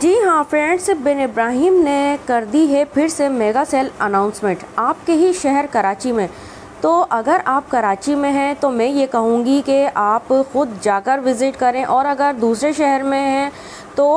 जी हाँ फ्रेंड्स बिन इब्राहिम ने कर दी है फिर से मेगा सेल अनाउंसमेंट आपके ही शहर कराची में तो अगर आप कराची में हैं तो मैं ये कहूँगी कि आप ख़ुद जाकर विज़िट करें और अगर दूसरे शहर में हैं तो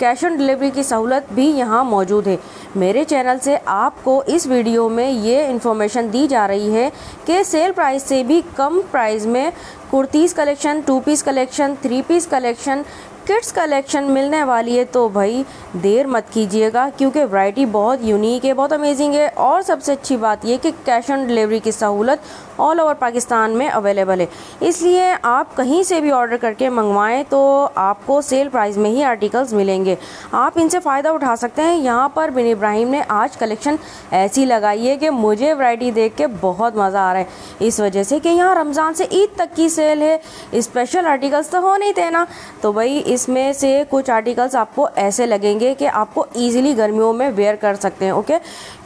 कैश ऑन डिलीवरी की सहूलत भी यहाँ मौजूद है मेरे चैनल से आपको इस वीडियो में ये इन्फॉर्मेशन दी जा रही है कि सेल प्राइस से भी कम प्राइस में kurtis collection two piece collection three piece collection kids collection मिलने वाली है तो भाई देर मत कीजिएगा क्योंकि वैरायटी बहुत यूनिक है बहुत अमेजिंग है और सबसे अच्छी बात यह कि कैश ऑन डिलीवरी की सहूलत ऑल ओवर पाकिस्तान में अवेलेबल है इसलिए आप कहीं से भी ऑर्डर करके मंगवाएं तो आपको सेल प्राइस में ही आर्टिकल्स मिलेंगे आप इनसे फ़ायदा उठा सकते हैं यहाँ पर बिन इब्राहिम ने आज कलेक्शन ऐसी लगाई है कि मुझे वैरायटी देख के बहुत मज़ा आ रहा है इस वजह से कि यहाँ रमज़ान से ईद तक की सेल है स्पेशल आर्टिकल्स तो हो नहीं ना तो भाई इसमें से कुछ आर्टिकल्स आपको ऐसे लगेंगे कि आपको ईजिली गर्मियों में वेयर कर सकते हैं ओके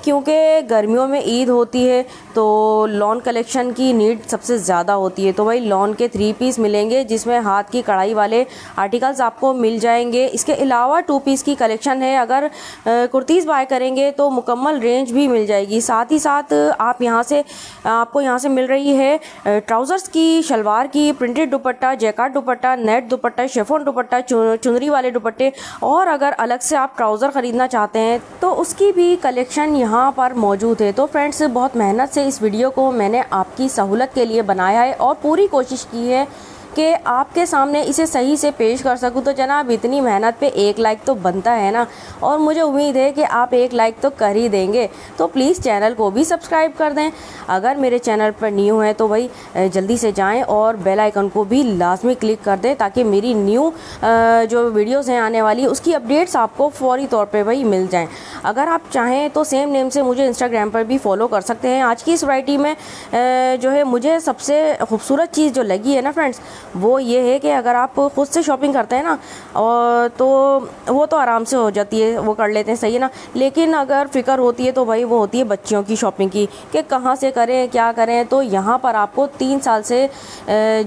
क्योंकि गर्मियों में ईद होती है तो लॉन कलेक्शन की नीड सबसे ज़्यादा होती है तो भाई लॉन के थ्री पीस मिलेंगे जिसमें हाथ की कढ़ाई वाले आर्टिकल्स आपको मिल जाएंगे इसके अलावा टू पीस की कलेक्शन है अगर कुर्तीज़ बाय करेंगे तो मुकम्मल रेंज भी मिल जाएगी साथ ही साथ आप यहाँ से आपको यहाँ से मिल रही है ट्राउज़र्स की शलवार की printed dupatta jacket dupatta net dupatta chiffon dupatta चुनरी वाले दुपट्टे और अगर अलग से आप ट्राउज़र ख़रीदना चाहते हैं तो उसकी भी कलेक्शन यहाँ यहाँ पर मौजूद है तो फ्रेंड्स बहुत मेहनत से इस वीडियो को मैंने आपकी सहूलत के लिए बनाया है और पूरी कोशिश की है कि आपके सामने इसे सही से पेश कर सकूँ तो जनाब इतनी मेहनत पे एक लाइक तो बनता है ना और मुझे उम्मीद है कि आप एक लाइक तो कर ही देंगे तो प्लीज़ चैनल को भी सब्सक्राइब कर दें अगर मेरे चैनल पर न्यू है तो भाई जल्दी से जाएँ और बेल आइकन को भी लाजमी क्लिक कर दें ताकि मेरी न्यू जो वीडियोज़ हैं आने वाली उसकी अपडेट्स आपको फौरी तौर पर भाई मिल जाएँ अगर आप चाहें तो सेम नेम से मुझे इंस्टाग्राम पर भी फॉलो कर सकते हैं आज की इस वाइटी में जो है मुझे सबसे खूबसूरत चीज़ जो लगी है ना फ्रेंड्स वो ये है कि अगर आप ख़ुद से शॉपिंग करते हैं ना और तो वो तो आराम से हो जाती है वो कर लेते हैं सही है ना लेकिन अगर फ़िक्र होती है तो भाई वो होती है बच्चियों की शॉपिंग की कि कहाँ से करें क्या करें तो यहाँ पर आपको तीन साल से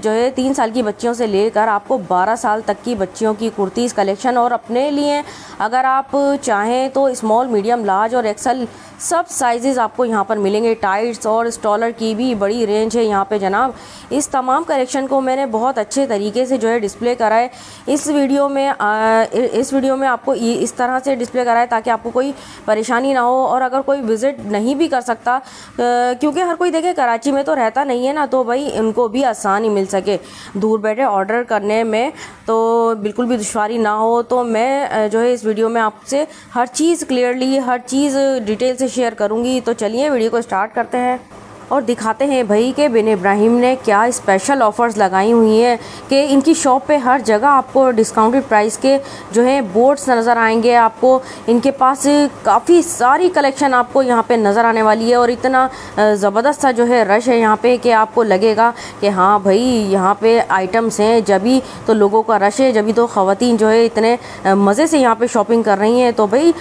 जो है तीन साल की बच्चियों से लेकर आपको बारह साल तक की बच्चियों की कुर्तीज़ कलेक्शन और अपने लिए अगर आप चाहें तो स्मॉल मीडियम लार्ज और एक्सल सब साइज़ आपको यहाँ पर मिलेंगे टाइट्स और स्टॉलर की भी बड़ी रेंज है यहाँ पर जनाब इस तमाम कलेक्शन को मैंने बहुत बहुत अच्छे तरीके से जो है डिस्प्ले करा है इस वीडियो में आ, इस वीडियो में आपको इस तरह से डिस्प्ले करा है ताकि आपको कोई परेशानी ना हो और अगर कोई विज़िट नहीं भी कर सकता क्योंकि हर कोई देखे कराची में तो रहता नहीं है ना तो भाई उनको भी आसानी मिल सके दूर बैठे ऑर्डर करने में तो बिल्कुल भी दुशारी ना हो तो मैं जो है इस वीडियो में आपसे हर चीज़ क्लियरली हर चीज़ डिटेल से शेयर करूँगी तो चलिए वीडियो को स्टार्ट करते हैं और दिखाते हैं भाई कि बिन इब्राहिम ने क्या स्पेशल ऑफ़र्स लगाई हुई हैं कि इनकी शॉप पे हर जगह आपको डिस्काउंटेड प्राइस के जो है बोर्ड्स नज़र आएंगे आपको इनके पास काफ़ी सारी कलेक्शन आपको यहाँ पे नज़र आने वाली है और इतना ज़बरदस्त सा जो है रश है यहाँ पे कि आपको लगेगा कि हाँ भाई यहाँ पे आइटम्स हैं जभी तो लोगों का रश है जभी तो ख़वान जो है इतने मज़े से यहाँ पर शॉपिंग कर रही हैं तो भाई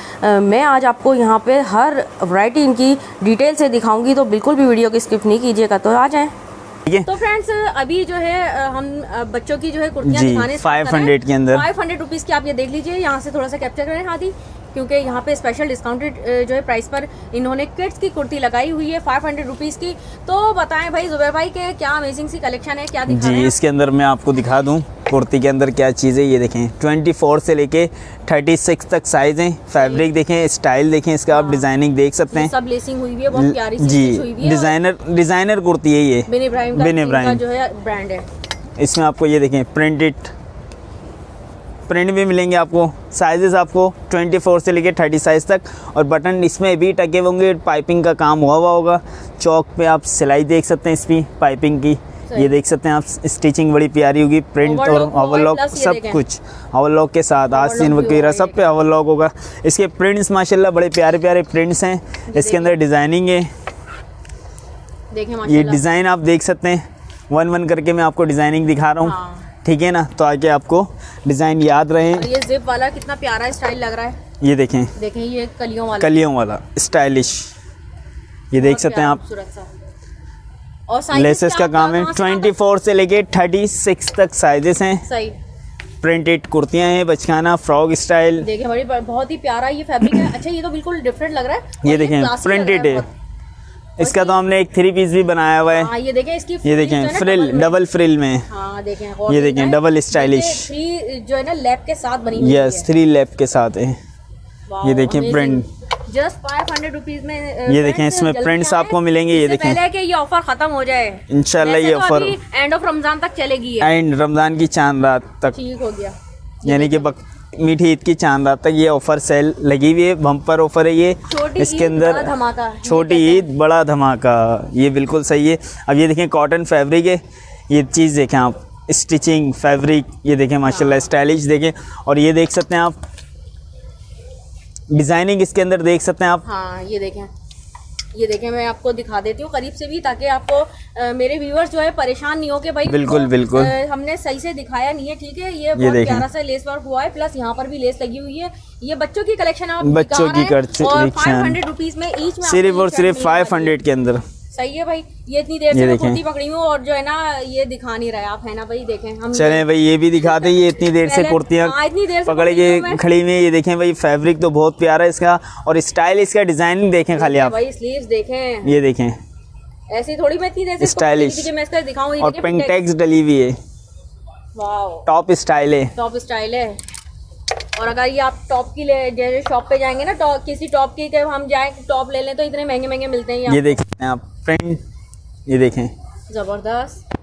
मैं आज आपको यहाँ पर हर वराइटी इनकी डिटेल से दिखाऊँगी तो बिल्कुल भी वीडियो के स्किप नहीं कीजिएगा तो आ जाए तो फ्रेंड्स अभी जो है हम बच्चों की जो है कुर्तियां दिखाने 500 के अंदर 500 रुपीस रुपीज़ की आप ये देख लीजिए यहाँ से थोड़ा सा कैप्चर करें हाथी क्योंकि यहाँ पे स्पेशल डिस्काउंटेड जो है प्राइस पर इन्होंने किड्स की कुर्ती लगाई हुई है फाइव हंड्रेड रुपीज़ की तो बताएं भाई जुबैर भाई के क्या अमेजिंग सी कलेक्शन है क्या दिखा जी इसके अंदर मैं आपको दिखा दूँ कुर्ती के अंदर क्या चीज़ें ये देखें 24 से लेके 36 तक साइज हैं फैब्रिक देखें स्टाइल देखें इसका आप डिजाइनिंग हाँ। देख सकते हैं सब लेसिंग हुई भी है बहुत प्यारी जी हुई है डिजाइनर डिजाइनर कुर्ती है ये बिन इब्राहिम जो है ब्रांड है इसमें आपको ये देखें प्रिंटेड प्रिंट भी मिलेंगे आपको साइजेस आपको 24 से लेकर 30 साइज़ तक और बटन इसमें भी टके होंगे पाइपिंग का काम हुआ हुआ होगा चौक पे आप सिलाई देख सकते हैं इसकी पाइपिंग की ये देख सकते हैं आप स्टिचिंग बड़ी प्यारी होगी प्रिंट और ओवरलॉक सब कुछ ओवरलॉक के साथ आस्तीन वगैरह सब पे ओवरलॉक होगा इसके प्रिंट्स माशाल्लाह बड़े प्यारे प्यारे प्रिंट्स हैं इसके अंदर डिज़ाइनिंग है ये डिज़ाइन आप देख सकते हैं वन वन करके मैं आपको डिज़ाइनिंग दिखा रहा हूँ हाँ। ठीक है ना तो आगे आपको डिज़ाइन याद रहे ये जिप वाला कितना प्यारा स्टाइल लग रहा है ये देखें देखें ये कलियों वाला कलियों वाला स्टाइलिश ये देख सकते हैं आप और लेसेस का काम है ट्वेंटी फोर तो- से लेके थर्टी सिक्स तक साइजेस हैं सही प्रिंटेड कुर्तियां हैं बचकाना फ्रॉक स्टाइल देखिए बड़ी बहुत ही प्यारा ये फैब्रिक है अच्छा ये तो बिल्कुल डिफरेंट लग रहा है ये देखें प्रिंटेड है इसका तो हमने एक थ्री पीस भी बनाया हुआ है हाँ, ये देखें इसकी ये देखें फ्रिल डबल फ्रिल में देखें ये देखें डबल स्टाइलिश थ्री जो है ना लैप हाँ, के साथ बनी यस थ्री लैप के साथ है ये देखें print just five hundred rupees में uh, ये देखें इसमें प्रिंट्स आपको मिलेंगे ये देखें पहले कि ये ऑफर खत्म हो जाए इनशाला ये ऑफर एंड ऑफ रमजान तक चलेगी एंड रमजान की चांद रात तक ठीक हो गया यानी कि मीठी ईद की चांद रात तक ये ऑफर सेल लगी हुई है बम्पर ऑफर है ये इसके अंदर छोटी ईद बड़ा धमाका ये बिल्कुल सही है अब ये देखें कॉटन फैब्रिक है ये चीज़ देखें आप स्टिचिंग फैब्रिक ये देखें माशाल्लाह स्टाइलिश हाँ। देखें और ये देख सकते हैं आप डिज़ाइनिंग इसके अंदर देख सकते हैं आप हाँ ये देखें ये देखें मैं आपको दिखा देती हूँ करीब से भी ताकि आपको आ, मेरे व्यूवर्स जो है परेशान नहीं हो के भाई बिल्कुल बिल्कुल आ, हमने सही से दिखाया नहीं है ठीक है ये, ये बहुत प्यारा सा लेस वर्क हुआ है प्लस यहाँ पर भी लेस लगी हुई है ये बच्चों की कलेक्शन आप बच्चों की फाइव हंड्रेड रुपीज में ईच सिर्फ और सिर्फ फाइव हंड्रेड के अंदर सही है भाई ये इतनी देर से कुर्ती पकड़ी हूँ और जो है ना ये दिखा नहीं रहे आप है ना भाई देखें हम चले भाई ये भी दिखा दे ये इतनी देर से कुर्तियाँ हाँ, इतनी देर पकड़ी गई खड़ी में ये देखें भाई फैब्रिक तो बहुत प्यारा है इसका और स्टाइल इसका डिजाइनिंग देखें खाली आप भाई स्लीव देखें ये देखें ऐसी थोड़ी मैं इतनी देर स्टाइलिश मैं इसका और पेंटेक्स डली हुई है टॉप स्टाइल है टॉप स्टाइल है और अगर ये आप टॉप की ले जैसे शॉप पे जाएंगे ना टॉप किसी टॉप की के हम जाए टॉप ले लें तो इतने महंगे महंगे मिलते हैं ये देख सकते हैं आप फ्रेंड ये देखें ज़बरदस्त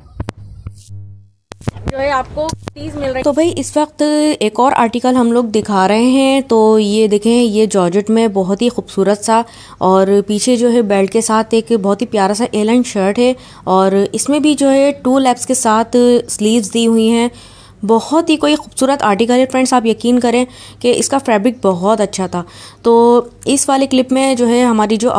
जो है आपको तीस मिल रही तो भाई इस वक्त एक और आर्टिकल हम लोग दिखा रहे हैं तो ये देखें ये जॉर्जेट में बहुत ही खूबसूरत सा और पीछे जो है बेल्ट के साथ एक बहुत ही प्यारा सा एलन शर्ट है और इसमें भी जो है टू लैप्स के साथ स्लीव्स दी हुई हैं बहुत ही कोई ख़ूबसूरत आर्टिकल है फ्रेंड्स आप यकीन करें कि इसका फैब्रिक बहुत अच्छा था तो इस वाले क्लिप में जो है हमारी जो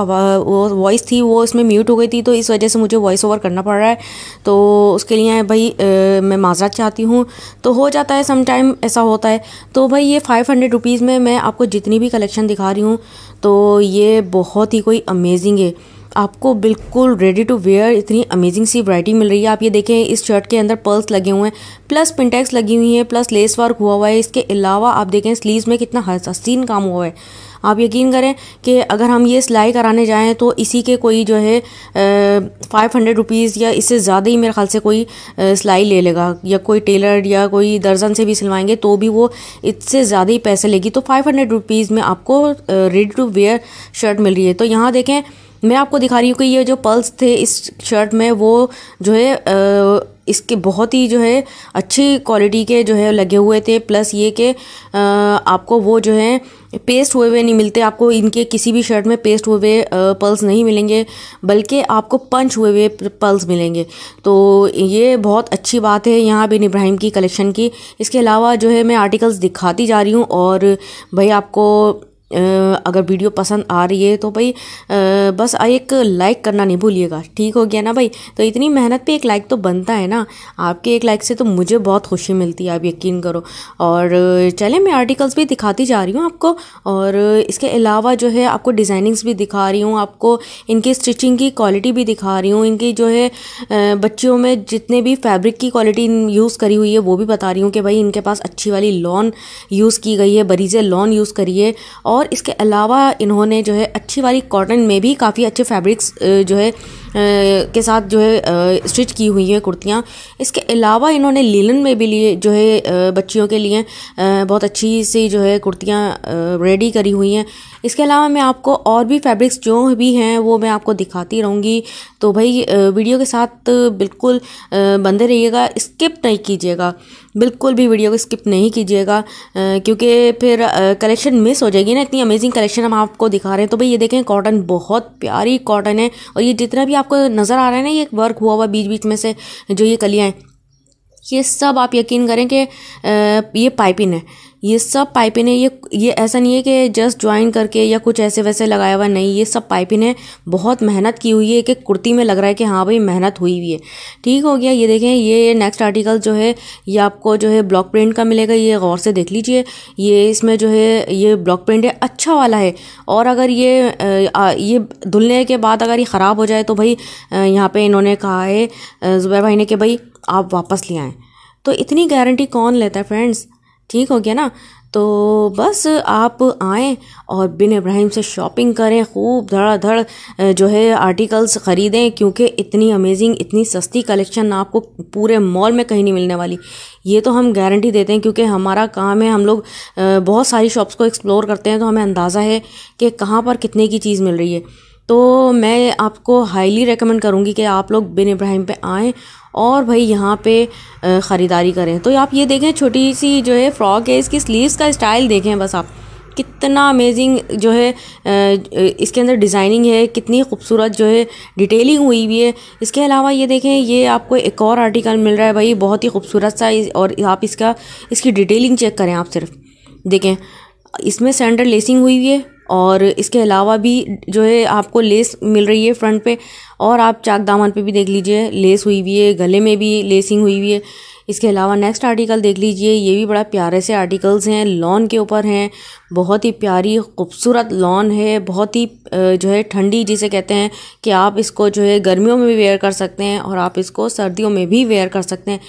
वॉइस थी वो इसमें म्यूट हो गई थी तो इस वजह से मुझे वॉइस ओवर करना पड़ रहा है तो उसके लिए भाई आ, मैं माजरत चाहती हूँ तो हो जाता है समटाइम ऐसा होता है तो भाई ये फ़ाइव हंड्रेड रुपीज़ में मैं आपको जितनी भी कलेक्शन दिखा रही हूँ तो ये बहुत ही कोई अमेजिंग है आपको बिल्कुल रेडी टू वेयर इतनी अमेजिंग सी वराइटी मिल रही है आप ये देखें इस शर्ट के अंदर पर्ल्स लगे हुए हैं प्लस पिंटेक्स लगी हुई है प्लस लेस वर्क हुआ हुआ है इसके अलावा आप देखें स्लीव्स में कितना हसीन काम हुआ है आप यकीन करें कि अगर हम ये सिलाई कराने जाएँ तो इसी के कोई जो है फ़ाइव हंड्रेड रुपीज़ या इससे ज़्यादा ही मेरे ख्याल से कोई सिलाई ले लेगा या कोई टेलर या कोई दर्जन से भी सिलवाएंगे तो भी वो इससे ज़्यादा ही पैसे लेगी तो फाइव हंड्रेड रुपीज़ में आपको रेडी टू वेयर शर्ट मिल रही है तो यहाँ देखें मैं आपको दिखा रही हूँ कि ये जो पल्स थे इस शर्ट में वो जो है इसके बहुत ही जो है अच्छी क्वालिटी के जो है लगे हुए थे प्लस ये कि आपको वो जो है पेस्ट हुए हुए नहीं मिलते आपको इनके किसी भी शर्ट में पेस्ट हुए हुए पल्स नहीं मिलेंगे बल्कि आपको पंच हुए हुए पल्स मिलेंगे तो ये बहुत अच्छी बात है यहाँ बिन इब्राहिम की कलेक्शन की इसके अलावा जो है मैं आर्टिकल्स दिखाती जा रही हूँ और भाई आपको अगर वीडियो पसंद आ रही है तो भाई बस एक लाइक करना नहीं भूलिएगा ठीक हो गया ना भाई तो इतनी मेहनत पे एक लाइक तो बनता है ना आपके एक लाइक से तो मुझे बहुत खुशी मिलती है आप यकीन करो और चले मैं आर्टिकल्स भी दिखाती जा रही हूँ आपको और इसके अलावा जो है आपको डिज़ाइनिंग्स भी दिखा रही हूँ आपको इनकी स्टिचिंग की क्वालिटी भी दिखा रही हूँ इनकी जो है बच्चियों में जितने भी फैब्रिक की क्वालिटी यूज़ करी हुई है वो भी बता रही हूँ कि भाई इनके पास अच्छी वाली लॉन यूज़ की गई है बरीजे लॉन यूज़ करिए और और इसके अलावा इन्होंने जो है अच्छी वाली कॉटन में भी काफ़ी अच्छे फैब्रिक्स जो है के साथ जो है स्टिच की हुई है कुर्तियाँ इसके अलावा इन्होंने लीलन में भी लिए जो है बच्चियों के लिए बहुत अच्छी सी जो है कुर्तियाँ रेडी करी हुई हैं इसके अलावा मैं आपको और भी फैब्रिक्स जो भी हैं वो मैं आपको दिखाती रहूँगी तो भाई वीडियो के साथ बिल्कुल बंधे रहिएगा स्किप नहीं कीजिएगा बिल्कुल भी वीडियो को स्किप नहीं कीजिएगा क्योंकि फिर कलेक्शन मिस हो जाएगी ना इतनी अमेजिंग कलेक्शन हम आपको दिखा रहे हैं तो भाई ये देखें कॉटन बहुत प्यारी कॉटन है और ये जितना भी आपको नज़र आ रहा है ना ये वर्क हुआ हुआ बीच बीच में से जो ये कलियाँ हैं ये सब आप यकीन करें कि ये पाइपिंग है ये सब पाइपिंग है ये ये ऐसा नहीं है कि जस्ट ज्वाइन करके या कुछ ऐसे वैसे लगाया हुआ नहीं ये सब पाइपिंग है बहुत मेहनत की हुई है एक एक कुर्ती में लग रहा है कि हाँ भाई मेहनत हुई हुई है ठीक हो गया ये देखें ये नेक्स्ट आर्टिकल जो है ये आपको जो है ब्लॉक प्रिंट का मिलेगा ये गौर से देख लीजिए ये इसमें जो है ये ब्लॉक प्रिंट है अच्छा वाला है और अगर ये ये धुलने के बाद अगर ये ख़राब हो जाए तो भाई यहाँ पर इन्होंने कहा है ज़ुबैर भाई ने कि भाई आप वापस ले आएँ तो इतनी गारंटी कौन लेता है फ्रेंड्स ठीक हो गया ना तो बस आप आएँ और बिन इब्राहिम से शॉपिंग करें खूब धड़ाधड़ जो है आर्टिकल्स ख़रीदें क्योंकि इतनी अमेजिंग इतनी सस्ती कलेक्शन आपको पूरे मॉल में कहीं नहीं मिलने वाली ये तो हम गारंटी देते हैं क्योंकि हमारा काम है हम लोग बहुत सारी शॉप्स को एक्सप्लोर करते हैं तो हमें अंदाज़ा है कि कहाँ पर कितने की चीज़ मिल रही है तो मैं आपको हाईली रिकमेंड करूँगी कि आप लोग बिन इब्राहिम पर आएँ और भाई यहाँ पे ख़रीदारी करें तो आप ये देखें छोटी सी जो है फ्रॉक है इसकी स्लीव्स का स्टाइल देखें बस आप कितना अमेजिंग जो है इसके अंदर डिज़ाइनिंग है कितनी खूबसूरत जो है डिटेलिंग हुई हुई है इसके अलावा ये देखें ये आपको एक और आर्टिकल मिल रहा है भाई बहुत ही खूबसूरत सा और आप इसका इसकी डिटेलिंग चेक करें आप सिर्फ देखें इसमें सेंटर लेसिंग हुई हुई है और इसके अलावा भी जो है आपको लेस मिल रही है फ्रंट पे और आप चाक दामन पे भी देख लीजिए लेस हुई हुई है गले में भी लेसिंग हुई हुई है इसके अलावा नेक्स्ट आर्टिकल देख लीजिए ये भी बड़ा प्यारे से आर्टिकल्स हैं लॉन के ऊपर हैं बहुत ही प्यारी खूबसूरत लॉन है बहुत ही जो है ठंडी जिसे कहते हैं कि आप इसको जो है गर्मियों में भी वेयर कर सकते हैं और आप इसको सर्दियों में भी वेयर कर सकते हैं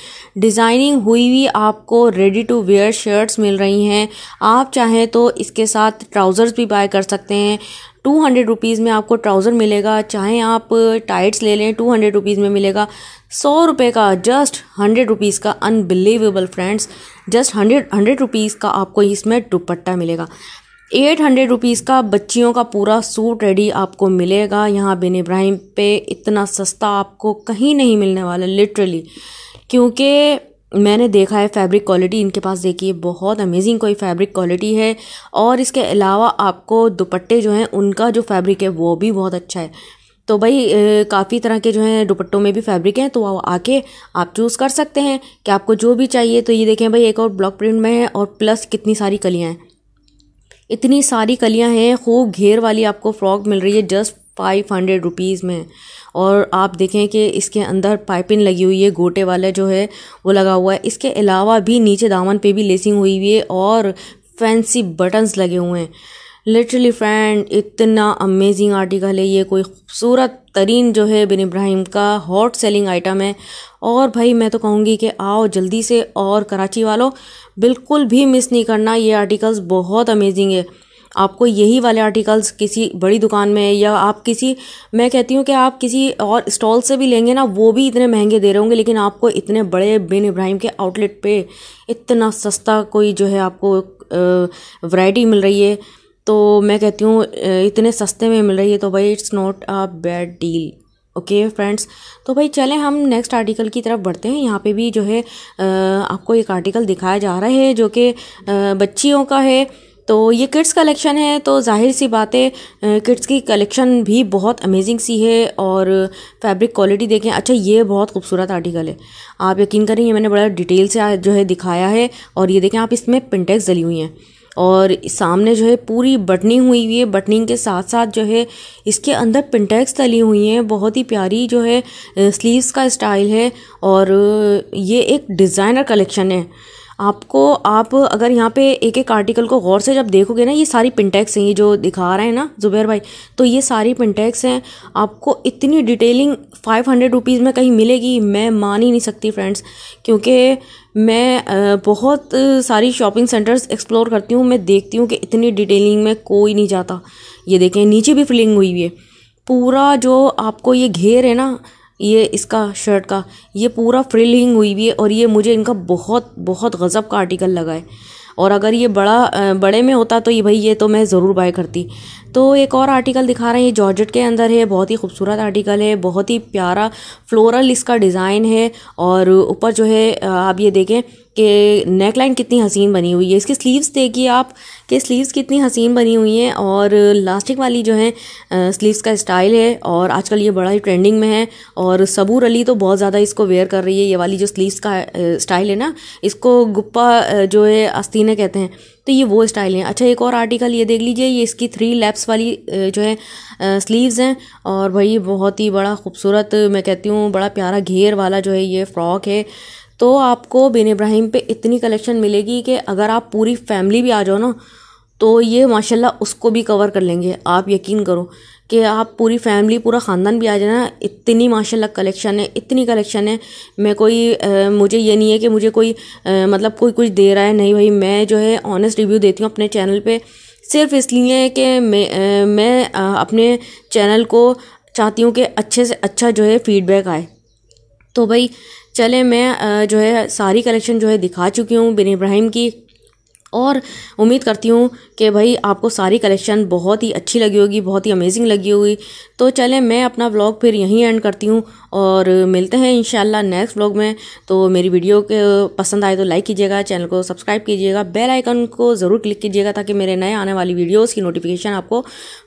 डिज़ाइनिंग हुई हुई आपको रेडी टू वेयर शर्ट्स मिल रही हैं आप चाहें तो इसके साथ ट्राउज़र्स भी बाय कर सकते हैं टू हंड्रेड रुपीज़ में आपको ट्राउज़र मिलेगा चाहे आप टाइट्स ले लें टू हंड्रेड रुपीज़ में मिलेगा सौ रुपये का जस्ट हंड्रेड रुपीज़ का unbelievable friends just hundred hundred rupees का आपको इसमें दुपट्टा मिलेगा एट हंड्रेड रुपीज़ का बच्चियों का पूरा सूट रेडी आपको मिलेगा यहाँ बिन इब्राहिम पे इतना सस्ता आपको कहीं नहीं मिलने वाला लिटरली क्योंकि मैंने देखा है फैब्रिक क्वालिटी इनके पास देखिए बहुत अमेजिंग कोई फैब्रिक क्वालिटी है और इसके अलावा आपको दुपट्टे जो हैं उनका जो फैब्रिक है वो भी बहुत अच्छा है तो भाई काफ़ी तरह के जो हैं दुपट्टों में भी फैब्रिक हैं तो आके आप चूज़ कर सकते हैं कि आपको जो भी चाहिए तो ये देखें भाई एक और ब्लॉक प्रिंट में है और प्लस कितनी सारी कलियाँ हैं इतनी सारी कलियाँ हैं खूब घेर वाली आपको फ्रॉक मिल रही है जस्ट फाइव हंड्रेड रुपीज़ में और आप देखें कि इसके अंदर पाइपिंग लगी हुई है गोटे वाला जो है वो लगा हुआ है इसके अलावा भी नीचे दामन पे भी लेसिंग हुई हुई है और फैंसी बटन्स लगे हुए हैं लिटरली फ्रेंड इतना अमेजिंग आर्टिकल है ये कोई खूबसूरत तरीन जो है बिन इब्राहिम का हॉट सेलिंग आइटम है और भाई मैं तो कहूँगी कि आओ जल्दी से और कराची वालों बिल्कुल भी मिस नहीं करना ये आर्टिकल्स बहुत अमेजिंग है आपको यही वाले आर्टिकल्स किसी बड़ी दुकान में या आप किसी मैं कहती हूँ कि आप किसी और स्टॉल से भी लेंगे ना वो भी इतने महंगे दे रहे होंगे लेकिन आपको इतने बड़े बिन इब्राहिम के आउटलेट पे इतना सस्ता कोई जो है आपको वैरायटी मिल रही है तो मैं कहती हूँ इतने सस्ते में मिल रही है तो भाई it's not a bad deal okay okay, friends तो भाई चलें हम नेक्स्ट आर्टिकल की तरफ बढ़ते हैं यहाँ पे भी जो है आपको एक आर्टिकल दिखाया जा रहा है जो कि बच्चियों का है तो ये किड्स कलेक्शन है तो जाहिर सी बात है किड्स की कलेक्शन भी बहुत अमेजिंग सी है और फैब्रिक क्वालिटी देखें अच्छा ये बहुत खूबसूरत आर्टिकल है आप यकीन करें ये मैंने बड़ा डिटेल से जो है दिखाया है और ये देखें आप इसमें पिंटेक्स जली हुई हैं और सामने जो है पूरी बटनिंग हुई हुई है बटनिंग के साथ साथ जो है इसके अंदर पिंटेक्स तली हुई हैं बहुत ही प्यारी जो है स्लीव्स का स्टाइल है और ये एक डिज़ाइनर कलेक्शन है आपको आप अगर यहाँ पे एक एक आर्टिकल को गौर से जब देखोगे ना ये सारी पिनटैक्स हैं ये जो दिखा रहे हैं ना जुबैर भाई तो ये सारी पिनटैक्स हैं आपको इतनी डिटेलिंग फाइव हंड्रेड रुपीज़ में कहीं मिलेगी मैं मान ही नहीं सकती फ्रेंड्स क्योंकि मैं बहुत सारी शॉपिंग सेंटर्स एक्सप्लोर करती हूँ मैं देखती हूँ कि इतनी डिटेलिंग में कोई नहीं जाता ये देखें नीचे भी फिलिंग हुई हुई है पूरा जो आपको ये घेर है ना ये इसका शर्ट का ये पूरा फ्रिलिंग हुई हुई है और ये मुझे इनका बहुत बहुत गज़ब का आर्टिकल लगा है और अगर ये बड़ा बड़े में होता तो ये भाई ये तो मैं ज़रूर बाय करती तो एक और आर्टिकल दिखा रहे हैं ये जॉर्जेट के अंदर है बहुत ही खूबसूरत आर्टिकल है बहुत ही प्यारा फ्लोरल इसका डिज़ाइन है और ऊपर जो है आप ये देखें कि नेक लाइन कितनी हसीन बनी हुई है इसके स्लीव्स देखिए आप कि स्लीव्स कितनी हसीन बनी हुई हैं और लास्टिक वाली जो है स्लीव्स का स्टाइल है और आजकल ये बड़ा ही ट्रेंडिंग में है और सबूर अली तो बहुत ज़्यादा इसको वेयर कर रही है ये वाली जो स्लीव्स का स्टाइल है ना इसको गुप्पा जो है आस्तीने कहते हैं तो ये वो स्टाइल है अच्छा एक और आर्टिकल ये देख लीजिए ये इसकी थ्री लैप्स वाली जो है स्लीव्स हैं और भाई बहुत ही बड़ा खूबसूरत मैं कहती हूँ बड़ा प्यारा घेर वाला जो है ये फ्रॉक है तो आपको बिन इब्राहिम पे इतनी कलेक्शन मिलेगी कि अगर आप पूरी फैमिली भी आ जाओ ना तो ये माशाल्लाह उसको भी कवर कर लेंगे आप यकीन करो कि आप पूरी फैमिली पूरा ख़ानदान भी आ जाना इतनी माशाल्लाह कलेक्शन है इतनी कलेक्शन है मैं कोई आ, मुझे ये नहीं है कि मुझे कोई आ, मतलब कोई कुछ दे रहा है नहीं भाई मैं जो है ऑनेस्ट रिव्यू देती हूँ अपने चैनल पर सिर्फ इसलिए कि मैं आ, मैं आ, अपने चैनल को चाहती हूँ कि अच्छे से अच्छा जो है फीडबैक आए तो भाई चले मैं जो है सारी कलेक्शन जो है दिखा चुकी हूँ बिन इब्राहिम की और उम्मीद करती हूँ कि भाई आपको सारी कलेक्शन बहुत ही अच्छी लगी होगी बहुत ही अमेजिंग लगी होगी तो चले मैं अपना व्लॉग फिर यहीं एंड करती हूँ और मिलते हैं इन नेक्स्ट व्लॉग में तो मेरी वीडियो के पसंद आए तो लाइक कीजिएगा चैनल को सब्सक्राइब कीजिएगा बेल आइकन को ज़रूर क्लिक कीजिएगा ताकि मेरे नए आने वाली वीडियोज़ की नोटिफिकेशन आपको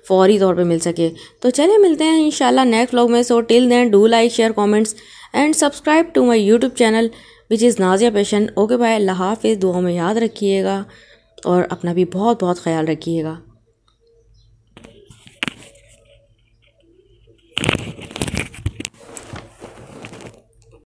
फौरी तौर पर मिल सके तो चले मिलते हैं इन नेक्स्ट व्लॉग में so till then do like share comments and subscribe to my YouTube channel which is Nazia passion okay bye अल्लाह हाफिज़ दुआ में याद रखिएगा और अपना भी बहुत बहुत ख्याल रखिएगा